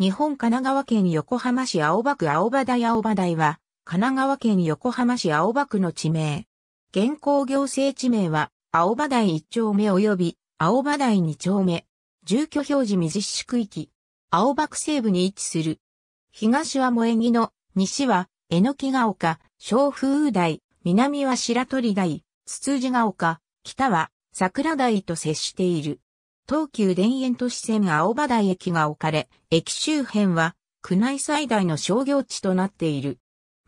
日本神奈川県横浜市青葉区青葉台青葉台は、神奈川県横浜市青葉区の地名。現行行政地名は、青葉台1丁目及び、青葉台2丁目。住居表示未実施区域。青葉区西部に位置する。東は萌木の、西は、えのきが丘、小風雨台、南は白鳥台、つつじが丘、北は、桜台と接している。東急田園都市線青葉台駅が置かれ、駅周辺は、区内最大の商業地となっている。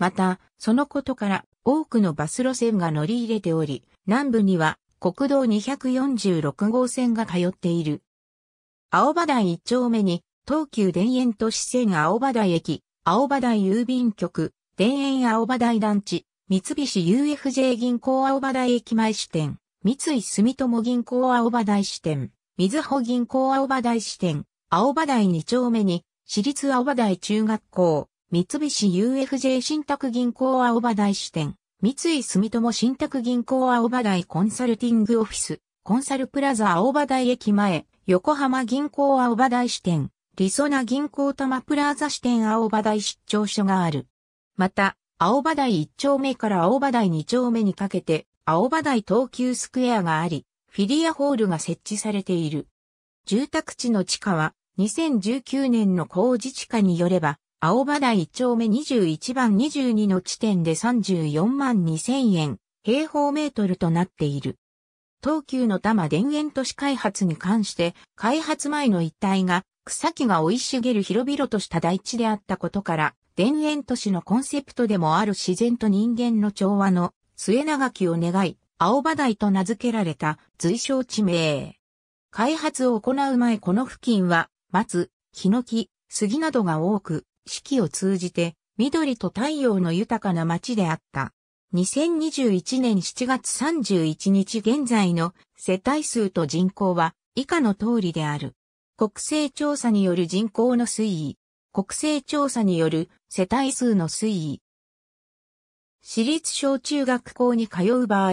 また、そのことから多くのバス路線が乗り入れており、南部には国道246号線が通っている。青葉台一丁目に、東急田園都市線青葉台駅、青葉台郵便局、田園青葉台団地、三菱 UFJ 銀行青葉台駅前支店、三井住友銀行青葉台支店、水穂銀行青葉台支店、青葉台2丁目に、私立青葉台中学校、三菱 UFJ 信託銀行青葉台支店、三井住友信託銀行青葉台コンサルティングオフィス、コンサルプラザ青葉台駅前、横浜銀行青葉台支店、りそな銀行玉プラザ支店青葉台出張所がある。また、青葉台1丁目から青葉台2丁目にかけて、青葉台東急スクエアがあり、フィリアホールが設置されている。住宅地の地価は、2019年の工自治価によれば、青葉台1丁目21番22の地点で34万2000円、平方メートルとなっている。東急の多摩田園都市開発に関して、開発前の一帯が草木が生い茂る広々とした大地であったことから、田園都市のコンセプトでもある自然と人間の調和の末長きを願い、青葉台と名付けられた随称地名。開発を行う前この付近は、松、ヒノキ、杉などが多く、四季を通じて、緑と太陽の豊かな街であった。2021年7月31日現在の世帯数と人口は以下の通りである。国勢調査による人口の推移。国勢調査による世帯数の推移。私立小中学校に通う場合、